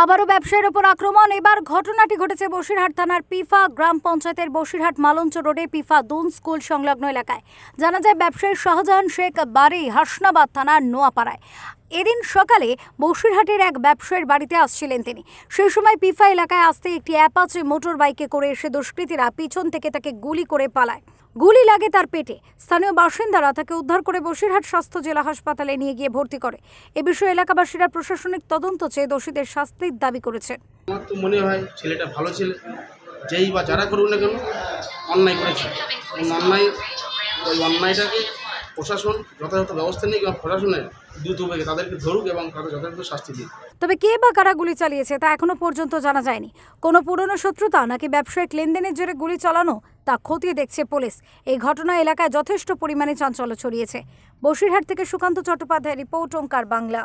আবারও ব্যবসায়ীর ওপর আক্রমণ এবার ঘটনাটি ঘটেছে বসিরহাট থানার পিফা গ্রাম পঞ্চায়েতের বসিরহাট মালঞ্চ রোডে পিফা দুন স্কুল সংলগ্ন এলাকায় জানা যায় ব্যবসায়ী শাহজাহান শেখ বাড়ি হাসনাবাদ থানার নোয়াপাড়ায় এদিন সকালে বসিরহাটের এক ব্যবসায়ীর বাড়িতে আসছিলেন তিনি সেই সময় পিফা এলাকায় আসতে একটি অ্যাপাচে মোটর বাইকে করে এসে দুষ্কৃতীরা পিছন থেকে তাকে গুলি করে পালায় গুলি লাগে তার পেটে স্থানীয় বাসিন্দারা তাকে উদ্ধার করে বসিরহাট স্বাস্থ্য জেলা হাসপাতালে নিয়ে গিয়ে ভর্তি করে এ বিষয়ে এলাকাবাসীরা প্রশাসনিক তদন্ত চেয়ে দোষীদের শাস্তির দাবি করেছেন আমার তো মনে হয় ছেলেটা ভালো ছেলে যেই বা যারা করুক না কেন অন্যায় করেছে অন্যায় ওই অন্যায়টাকে প্রশাসন যথাযথ ব্যবস্থা নিক এবং প্রশাসনের দ্রুত বেগে তাদেরকে ধরুক এবং তাদের যথাযথ শাস্তি দিক তবে কে বা কারা গুলি চালিয়েছে তা এখনও পর্যন্ত জানা যায়নি কোনো পুরনো শত্রুতা নাকি ব্যবসায়িক লেনদেনের জোরে গুলি চালানো তা খতিয়ে দেখছে পুলিশ এই ঘটনা এলাকায় যথেষ্ট পরিমাণে চাঞ্চল্য ছড়িয়েছে বসিরহাট থেকে সুকান্ত চট্টোপাধ্যায় রিপোর্ট ওঙ্কার বাংলা